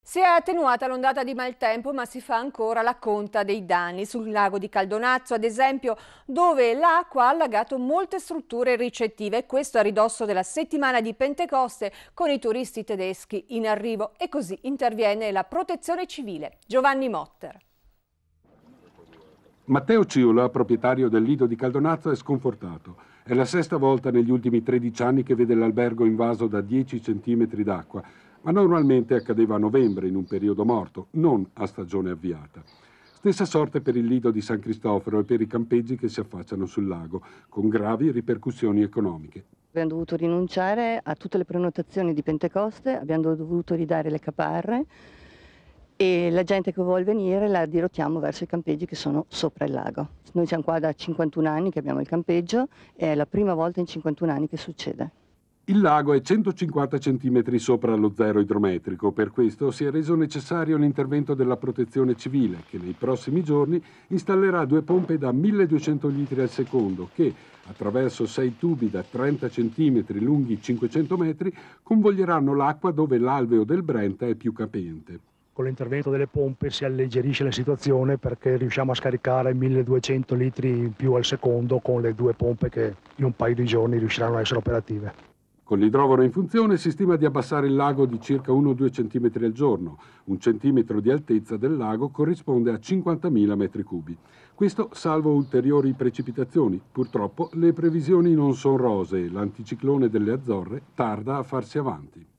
Si è attenuata l'ondata di maltempo ma si fa ancora la conta dei danni sul lago di Caldonazzo ad esempio dove l'acqua ha allagato molte strutture ricettive questo a ridosso della settimana di Pentecoste con i turisti tedeschi in arrivo e così interviene la protezione civile. Giovanni Motter. Matteo Ciola, proprietario del Lido di Caldonazzo, è sconfortato. È la sesta volta negli ultimi 13 anni che vede l'albergo invaso da 10 centimetri d'acqua, ma normalmente accadeva a novembre, in un periodo morto, non a stagione avviata. Stessa sorte per il Lido di San Cristoforo e per i campeggi che si affacciano sul lago, con gravi ripercussioni economiche. Abbiamo dovuto rinunciare a tutte le prenotazioni di Pentecoste, abbiamo dovuto ridare le caparre, e la gente che vuole venire la dirottiamo verso i campeggi che sono sopra il lago. Noi siamo qua da 51 anni che abbiamo il campeggio e è la prima volta in 51 anni che succede. Il lago è 150 cm sopra lo zero idrometrico, per questo si è reso necessario l'intervento della protezione civile che nei prossimi giorni installerà due pompe da 1200 litri al secondo che, attraverso sei tubi da 30 cm lunghi 500 metri, convoglieranno l'acqua dove l'alveo del Brenta è più capente con l'intervento delle pompe si alleggerisce la situazione perché riusciamo a scaricare 1200 litri in più al secondo con le due pompe che in un paio di giorni riusciranno a essere operative. Con l'idrovoro in funzione si stima di abbassare il lago di circa 1-2 cm al giorno. Un centimetro di altezza del lago corrisponde a 50.000 metri cubi. Questo salvo ulteriori precipitazioni. Purtroppo le previsioni non sono rose e L'anticiclone delle Azzorre tarda a farsi avanti.